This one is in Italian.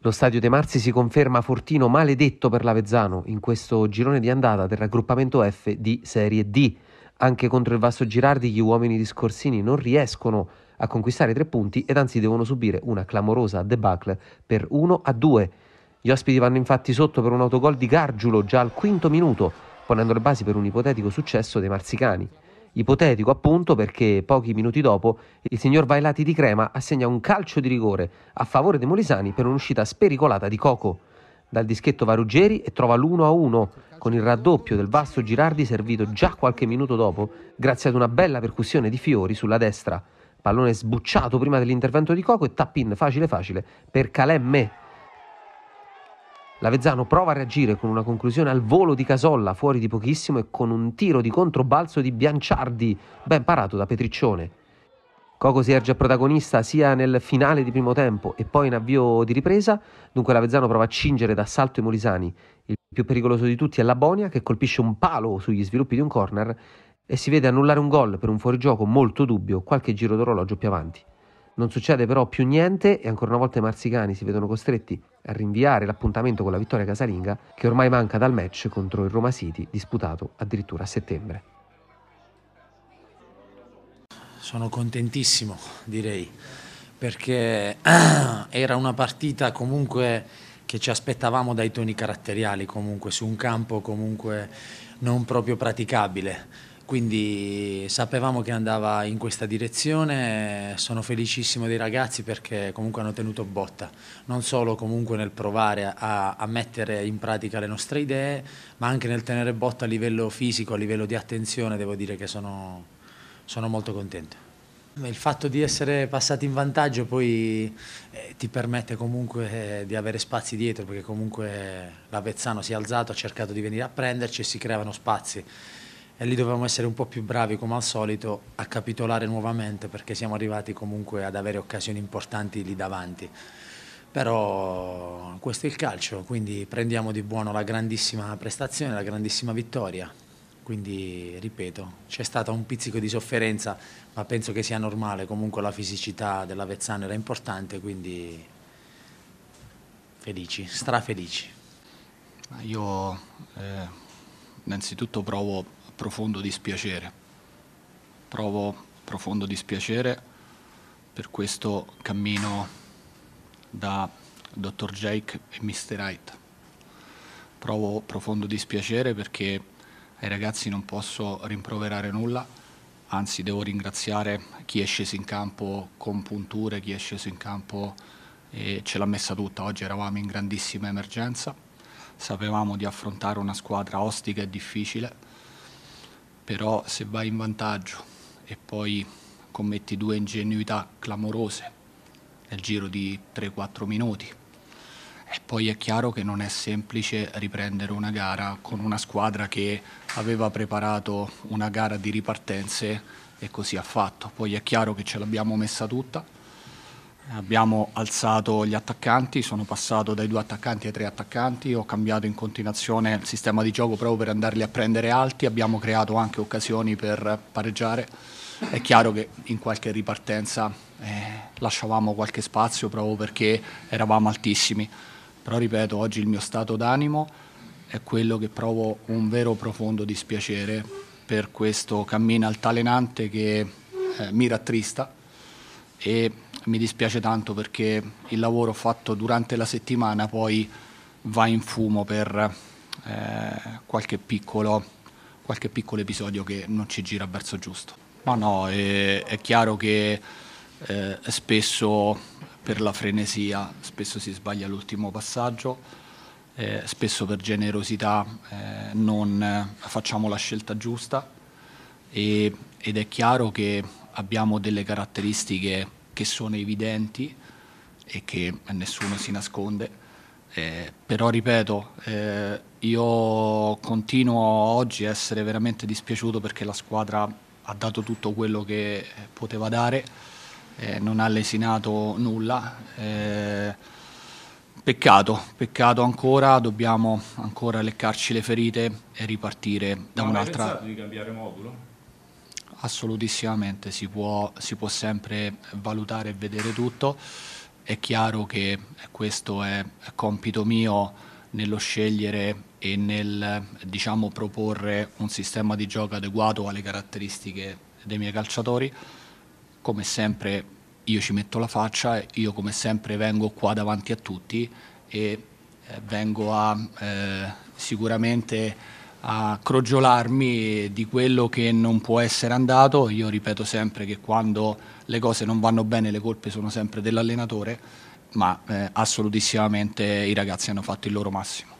Lo stadio De Marzi si conferma fortino maledetto per l'Avezzano in questo girone di andata del raggruppamento F di Serie D. Anche contro il Vasto Girardi gli uomini di Scorsini non riescono a conquistare tre punti ed anzi devono subire una clamorosa debacle per 1 a 2. Gli ospiti vanno infatti sotto per un autogol di Gargiulo già al quinto minuto, ponendo le basi per un ipotetico successo dei marzicani. Ipotetico appunto perché pochi minuti dopo il signor Vailati di Crema assegna un calcio di rigore a favore dei Molisani per un'uscita spericolata di Coco. Dal dischetto va Ruggeri e trova l'1-1 con il raddoppio del Vasto Girardi servito già qualche minuto dopo grazie ad una bella percussione di Fiori sulla destra. Pallone sbucciato prima dell'intervento di Coco e tappin facile facile per Calemme Lavezzano prova a reagire con una conclusione al volo di Casolla fuori di pochissimo e con un tiro di controbalzo di Bianciardi, ben parato da Petriccione. Coco si erge a protagonista sia nel finale di primo tempo e poi in avvio di ripresa, dunque Lavezzano prova a cingere d'assalto i Molisani. Il più pericoloso di tutti è la Bonia che colpisce un palo sugli sviluppi di un corner e si vede annullare un gol per un fuorigioco molto dubbio qualche giro d'orologio più avanti. Non succede però più niente e ancora una volta i marsicani si vedono costretti a rinviare l'appuntamento con la vittoria casalinga che ormai manca dal match contro il Roma City disputato addirittura a settembre. Sono contentissimo direi perché era una partita comunque che ci aspettavamo dai toni caratteriali comunque su un campo comunque non proprio praticabile quindi sapevamo che andava in questa direzione, sono felicissimo dei ragazzi perché comunque hanno tenuto botta, non solo comunque nel provare a, a mettere in pratica le nostre idee, ma anche nel tenere botta a livello fisico, a livello di attenzione, devo dire che sono, sono molto contento. Il fatto di essere passati in vantaggio poi eh, ti permette comunque eh, di avere spazi dietro perché comunque l'Avezzano si è alzato, ha cercato di venire a prenderci e si creavano spazi e lì dovevamo essere un po' più bravi come al solito a capitolare nuovamente perché siamo arrivati comunque ad avere occasioni importanti lì davanti. Però questo è il calcio, quindi prendiamo di buono la grandissima prestazione, la grandissima vittoria. Quindi, ripeto, c'è stato un pizzico di sofferenza, ma penso che sia normale, comunque la fisicità dell'Avezzano era importante, quindi felici, strafelici. Io eh, innanzitutto provo profondo dispiacere. Provo profondo dispiacere per questo cammino da Dr. Jake e Mr. Hyde. Provo profondo dispiacere perché ai ragazzi non posso rimproverare nulla, anzi devo ringraziare chi è sceso in campo con punture, chi è sceso in campo e ce l'ha messa tutta. Oggi eravamo in grandissima emergenza, sapevamo di affrontare una squadra ostica e difficile però se vai in vantaggio e poi commetti due ingenuità clamorose nel giro di 3-4 minuti e poi è chiaro che non è semplice riprendere una gara con una squadra che aveva preparato una gara di ripartenze e così ha fatto. Poi è chiaro che ce l'abbiamo messa tutta, Abbiamo alzato gli attaccanti, sono passato dai due attaccanti ai tre attaccanti, ho cambiato in continuazione il sistema di gioco proprio per andarli a prendere alti, abbiamo creato anche occasioni per pareggiare. È chiaro che in qualche ripartenza eh, lasciavamo qualche spazio proprio perché eravamo altissimi, però ripeto, oggi il mio stato d'animo è quello che provo un vero profondo dispiacere per questo cammino altalenante che eh, mi rattrista e mi dispiace tanto perché il lavoro fatto durante la settimana poi va in fumo per eh, qualche, piccolo, qualche, piccolo, episodio che non ci gira verso giusto. Ma no, è, è chiaro che eh, spesso per la frenesia, spesso si sbaglia l'ultimo passaggio, eh, spesso per generosità eh, non facciamo la scelta giusta e, ed è chiaro che abbiamo delle caratteristiche che sono evidenti e che nessuno si nasconde. Eh, però ripeto, eh, io continuo oggi a essere veramente dispiaciuto perché la squadra ha dato tutto quello che poteva dare, eh, non ha lesinato nulla. Eh, peccato, peccato ancora, dobbiamo ancora leccarci le ferite e ripartire da Ma un'altra. Hai pensato di cambiare modulo? assolutissimamente, si può, si può sempre valutare e vedere tutto. È chiaro che questo è compito mio nello scegliere e nel diciamo, proporre un sistema di gioco adeguato alle caratteristiche dei miei calciatori. Come sempre io ci metto la faccia, io come sempre vengo qua davanti a tutti e eh, vengo a eh, sicuramente a crogiolarmi di quello che non può essere andato. Io ripeto sempre che quando le cose non vanno bene le colpe sono sempre dell'allenatore, ma eh, assolutissimamente i ragazzi hanno fatto il loro massimo.